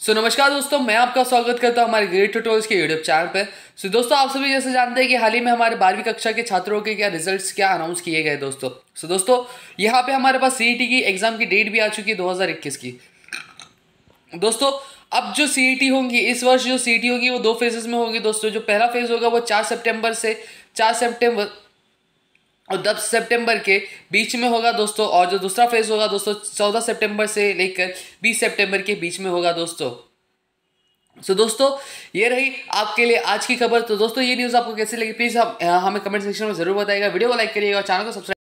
सो so, नमस्कार दोस्तों मैं आपका स्वागत करता हूं हमारे ग्रेट ट्यूटोरियल्स के यूट्यूब चैनल पे सो so, दोस्तों आप सभी जैसे जानते हैं कि हाल ही में हमारे बारहवीं कक्षा के छात्रों के क्या रिजल्ट्स क्या अनाउंस किए गए दोस्तों सो so, दोस्तों यहाँ पे हमारे पास सी e की एग्ज़ाम की डेट भी आ चुकी है दो की दोस्तों अब जो सी e होंगी इस वर्ष जो सी e होगी वो दो फेजेस में होगी दोस्तों जो पहला फेज होगा वो चार सेप्टेम्बर से चार सेप्टेम्बर और दस सितंबर के बीच में होगा दोस्तों और जो दूसरा फेज़ होगा दोस्तों चौदह सितंबर से लेकर बीस सितंबर के बीच में होगा दोस्तों सो so, दोस्तों ये रही आपके लिए आज की खबर तो दोस्तों ये न्यूज़ आपको कैसी लगी प्लीज़ आप हमें कमेंट सेक्शन में ज़रूर बताएगा वीडियो को लाइक करिएगा चैनल को सब्सक्राइब